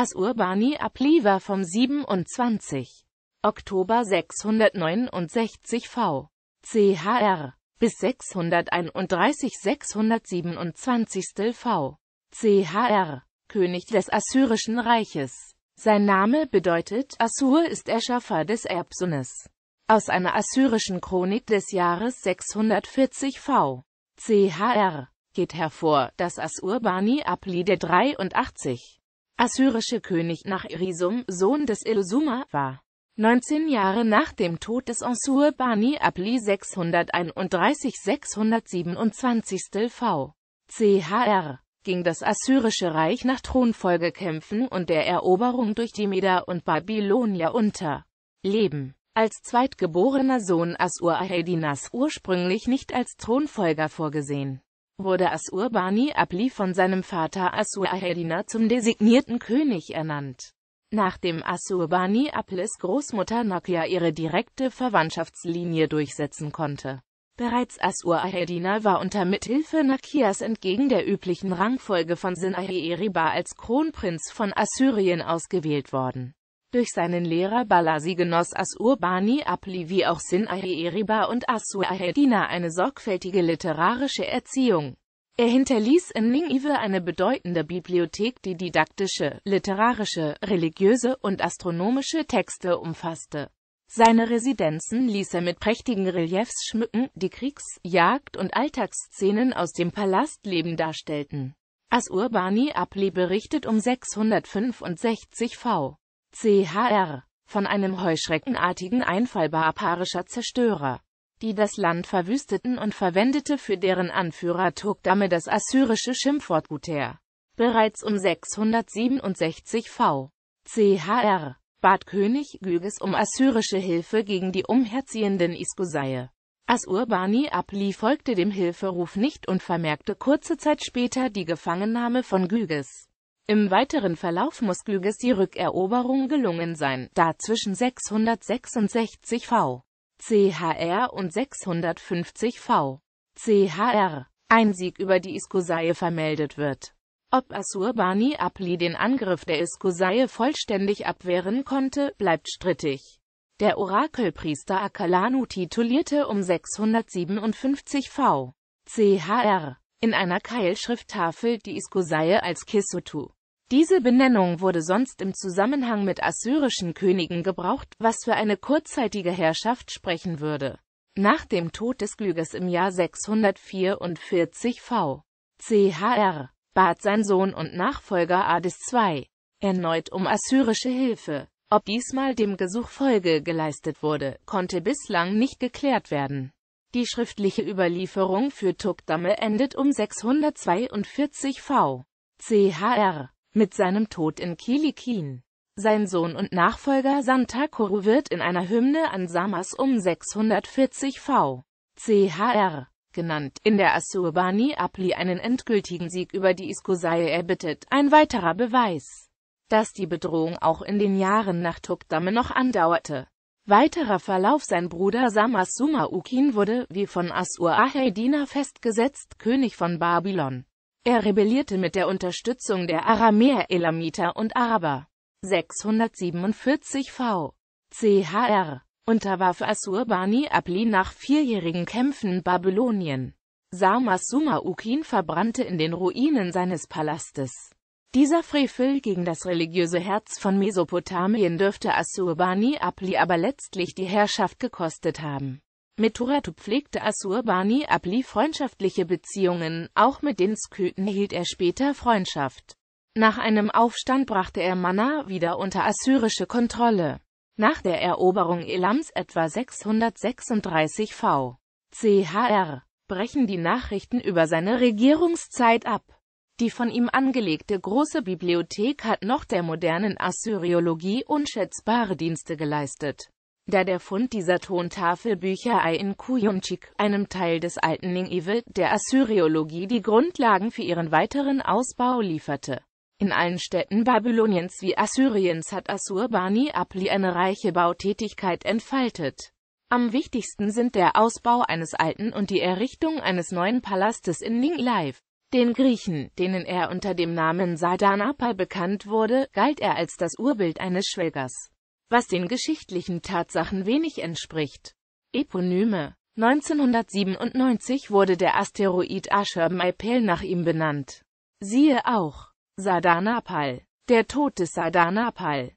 As Urbani Apliva vom 27. Oktober 669 v. chr. bis 631 627 v. chr. König des Assyrischen Reiches. Sein Name bedeutet Assur ist Erschaffer des Erbsunnes. Aus einer assyrischen Chronik des Jahres 640 v. chr. geht hervor, dass Asurbani Apli der 83 assyrische König nach Irisum, Sohn des Ilusuma, war. 19 Jahre nach dem Tod des Ansur Bani Abli 631-627 v. chr. ging das assyrische Reich nach Thronfolgekämpfen und der Eroberung durch die Meder und Babylonier unter. Leben als zweitgeborener Sohn Assur-Ahedinas ursprünglich nicht als Thronfolger vorgesehen wurde As-Urbani Abli von seinem Vater As-Suahedina zum designierten König ernannt. Nachdem As-Urbani Ablis Großmutter Nokia ihre direkte Verwandtschaftslinie durchsetzen konnte. Bereits asur uahedina war unter Mithilfe Nakias entgegen der üblichen Rangfolge von Sinai Eriba als Kronprinz von Assyrien ausgewählt worden. Durch seinen Lehrer Balasi genoss As-Urbani Apli wie auch Sinai Eriba und As-Suahedina eine sorgfältige literarische Erziehung. Er hinterließ in Ningive eine bedeutende Bibliothek, die didaktische, literarische, religiöse und astronomische Texte umfasste. Seine Residenzen ließ er mit prächtigen Reliefs schmücken, die Kriegs-, Jagd- und Alltagsszenen aus dem Palastleben darstellten. As-Urbani Apli berichtet um 665 v. CHR, von einem heuschreckenartigen einfallbar parischer Zerstörer, die das Land verwüsteten und verwendete für deren Anführer Togdame das assyrische Schimpfwort Guter. Bereits um 667 v. CHR bat König Gyges um assyrische Hilfe gegen die umherziehenden Iskusaie. Asurbani Apli folgte dem Hilferuf nicht und vermerkte kurze Zeit später die Gefangennahme von Gyges. Im weiteren Verlauf muss Glüges die Rückeroberung gelungen sein, da zwischen 666 v. CHR und 650 v. CHR ein Sieg über die Iskusaie vermeldet wird. Ob Asurbani Apli den Angriff der Iskusaie vollständig abwehren konnte, bleibt strittig. Der Orakelpriester Akalanu titulierte um 657 v. CHR in einer Keilschrifttafel die Iskusaie als Kisutu. Diese Benennung wurde sonst im Zusammenhang mit assyrischen Königen gebraucht, was für eine kurzzeitige Herrschaft sprechen würde. Nach dem Tod des Glüges im Jahr 644 v. Chr. bat sein Sohn und Nachfolger Adis II erneut um assyrische Hilfe. Ob diesmal dem Gesuch Folge geleistet wurde, konnte bislang nicht geklärt werden. Die schriftliche Überlieferung für Tukdame endet um 642 v. Chr mit seinem Tod in Kilikin. Sein Sohn und Nachfolger Santakuru wird in einer Hymne an Samas um 640 v. chr. genannt, in der Asurbani Apli einen endgültigen Sieg über die Iskusai erbittet, ein weiterer Beweis, dass die Bedrohung auch in den Jahren nach Tukdame noch andauerte. Weiterer Verlauf Sein Bruder Samas Suma Ukin wurde, wie von Assur-Ahedina festgesetzt, König von Babylon. Er rebellierte mit der Unterstützung der Aramäer, Elamiter und Araber. 647 v. CHR unterwarf Assurbani Abli nach vierjährigen Kämpfen Babylonien. Samasuma Ukin verbrannte in den Ruinen seines Palastes. Dieser Frevel gegen das religiöse Herz von Mesopotamien dürfte Assurbani Abli aber letztlich die Herrschaft gekostet haben. Mit Turatu pflegte Asurbani Abli freundschaftliche Beziehungen, auch mit den Skythen hielt er später Freundschaft. Nach einem Aufstand brachte er Manna wieder unter assyrische Kontrolle. Nach der Eroberung Elams etwa 636 v. chr. brechen die Nachrichten über seine Regierungszeit ab. Die von ihm angelegte große Bibliothek hat noch der modernen Assyriologie unschätzbare Dienste geleistet da der Fund dieser Tontafelbücher in Kuyumchik, einem Teil des alten Nineveh, der Assyriologie die Grundlagen für ihren weiteren Ausbau lieferte. In allen Städten Babyloniens wie Assyriens hat Assurbani Apli eine reiche Bautätigkeit entfaltet. Am wichtigsten sind der Ausbau eines alten und die Errichtung eines neuen Palastes in Ningleif. Den Griechen, denen er unter dem Namen Sardanapal bekannt wurde, galt er als das Urbild eines Schwelgers was den geschichtlichen Tatsachen wenig entspricht. Eponyme 1997 wurde der Asteroid Asher Maipel nach ihm benannt. Siehe auch Sardanapal. Der Tod des Sardanapal